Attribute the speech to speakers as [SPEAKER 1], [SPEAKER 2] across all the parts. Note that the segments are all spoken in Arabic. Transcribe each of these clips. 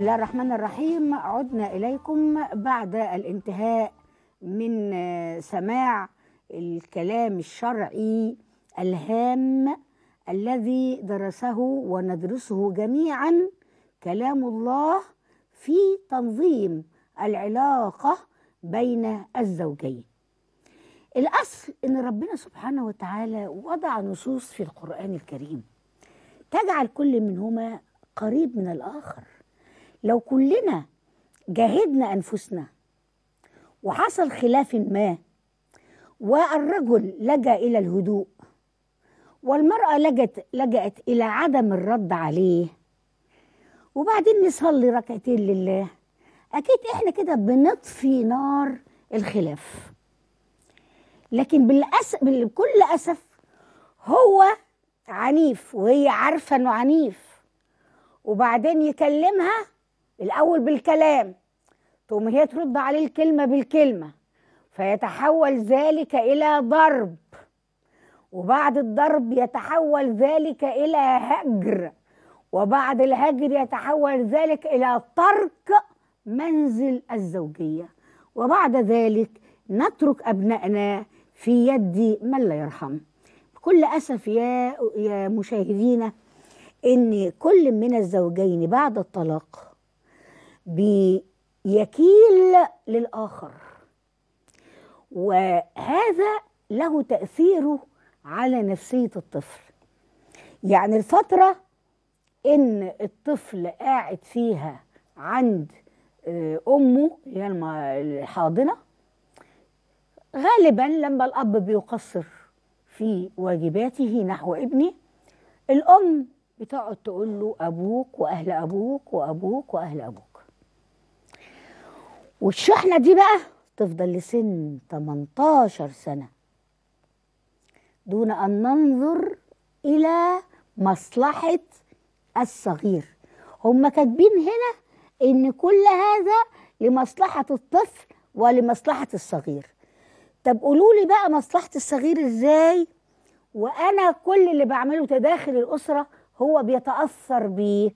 [SPEAKER 1] الله الرحمن الرحيم عدنا إليكم بعد الانتهاء من آه، سماع الكلام الشرعي الهام الذي درسه وندرسه جميعا كلام الله في تنظيم العلاقة بين الزوجين الأصل أن ربنا سبحانه وتعالى وضع نصوص في القرآن الكريم تجعل كل منهما قريب من الآخر لو كلنا جاهدنا أنفسنا وحصل خلاف ما والرجل لجأ إلى الهدوء والمرأة لجأت, لجأت إلى عدم الرد عليه وبعدين نصلي ركعتين لله أكيد إحنا كده بنطفي نار الخلاف لكن بالأس... بكل أسف هو عنيف وهي عارفة إنه عنيف وبعدين يكلمها الأول بالكلام تقوم هي ترد عليه الكلمة بالكلمة فيتحول ذلك إلى ضرب وبعد الضرب يتحول ذلك إلى هجر وبعد الهجر يتحول ذلك إلى ترك منزل الزوجية وبعد ذلك نترك أبنائنا في يد من لا يرحم بكل أسف يا يا مشاهدينا إن كل من الزوجين بعد الطلاق بيكيل للآخر وهذا له تأثيره على نفسية الطفل يعني الفترة إن الطفل قاعد فيها عند آه، أمه هي الحاضنة غالبا لما الأب بيقصر في واجباته نحو ابنه الأم بتقعد تقول له أبوك وأهل أبوك وأبوك وأهل أبوك والشحنة دي بقى تفضل لسن 18 سنة دون أن ننظر إلى مصلحة الصغير هم كاتبين هنا إن كل هذا لمصلحة الطفل ولمصلحة الصغير طب قولوا لي بقى مصلحة الصغير إزاي وأنا كل اللي بعمله تداخل الأسرة هو بيتأثر بيه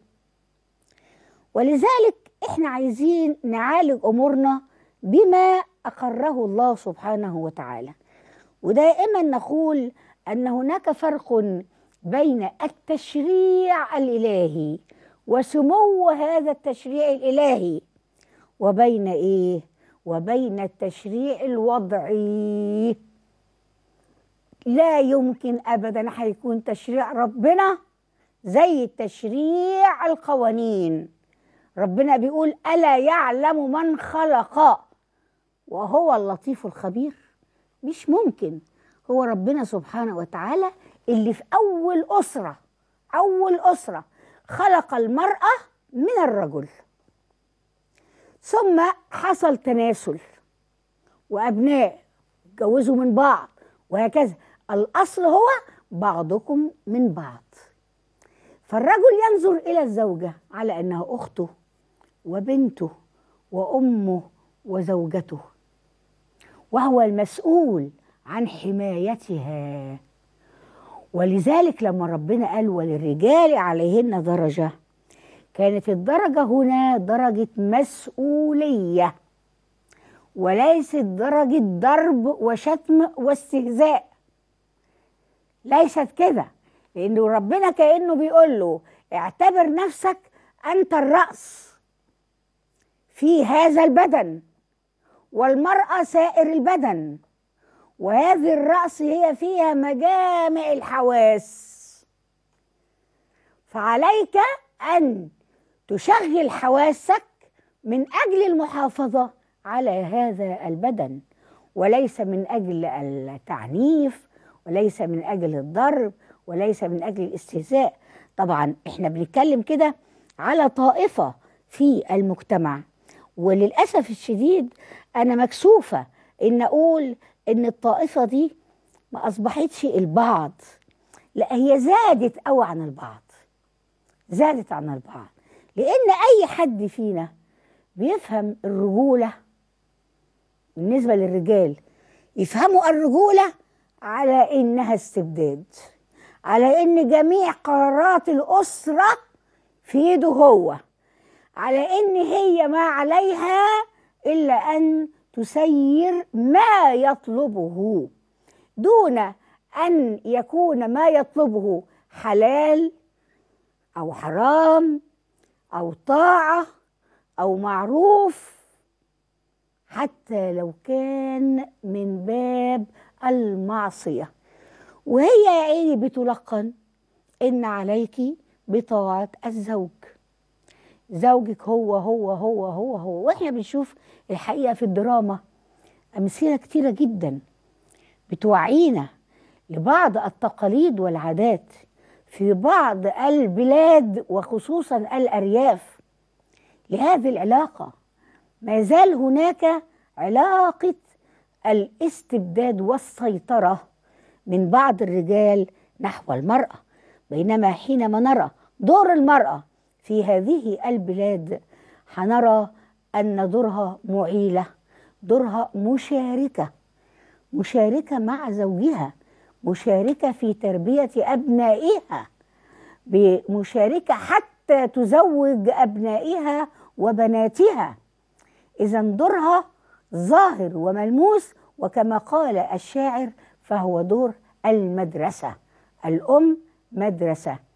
[SPEAKER 1] ولذلك احنا عايزين نعالج امورنا بما اقره الله سبحانه وتعالى ودائما نقول ان هناك فرق بين التشريع الالهي وسمو هذا التشريع الالهي وبين ايه وبين التشريع الوضعي لا يمكن ابدا هيكون تشريع ربنا زي تشريع القوانين ربنا بيقول ألا يعلم من خلق وهو اللطيف الخبير مش ممكن هو ربنا سبحانه وتعالى اللي في أول أسرة أول أسرة خلق المرأة من الرجل ثم حصل تناسل وأبناء اتجوزوا من بعض وهكذا الأصل هو بعضكم من بعض فالرجل ينظر إلى الزوجة على أنها أخته وبنته وامه وزوجته وهو المسؤول عن حمايتها ولذلك لما ربنا قال وللرجال عليهن درجه كانت الدرجه هنا درجه مسؤوليه وليست درجه ضرب وشتم واستهزاء ليست كده لانه ربنا كانه بيقول له اعتبر نفسك انت الراس في هذا البدن والمرأة سائر البدن وهذه الرأس هي فيها مجامع الحواس فعليك أن تشغل حواسك من أجل المحافظة على هذا البدن وليس من أجل التعنيف وليس من أجل الضرب وليس من أجل الاستهزاء طبعا احنا بنتكلم كده على طائفة في المجتمع وللأسف الشديد أنا مكسوفة إن أقول إن الطائفة دي ما أصبحتش البعض لا هي زادت أو عن البعض زادت عن البعض لأن أي حد فينا بيفهم الرجولة بالنسبة للرجال يفهموا الرجولة على إنها استبداد على إن جميع قرارات الأسرة في يده هو على ان هي ما عليها الا ان تسير ما يطلبه دون ان يكون ما يطلبه حلال او حرام او طاعه او معروف حتى لو كان من باب المعصيه وهي يا عيني بتلقن ان عليك بطاعه الزوج زوجك هو هو هو هو هو واحنا بنشوف الحقيقه في الدراما امثله كتيره جدا بتوعينا لبعض التقاليد والعادات في بعض البلاد وخصوصا الارياف لهذه العلاقه ما زال هناك علاقه الاستبداد والسيطره من بعض الرجال نحو المراه بينما حينما نرى دور المراه في هذه البلاد هنرى أن دورها معيلة دورها مشاركة مشاركة مع زوجها مشاركة في تربية أبنائها بمشاركة حتى تزوج أبنائها وبناتها إذا دورها ظاهر وملموس وكما قال الشاعر فهو دور المدرسة الأم مدرسة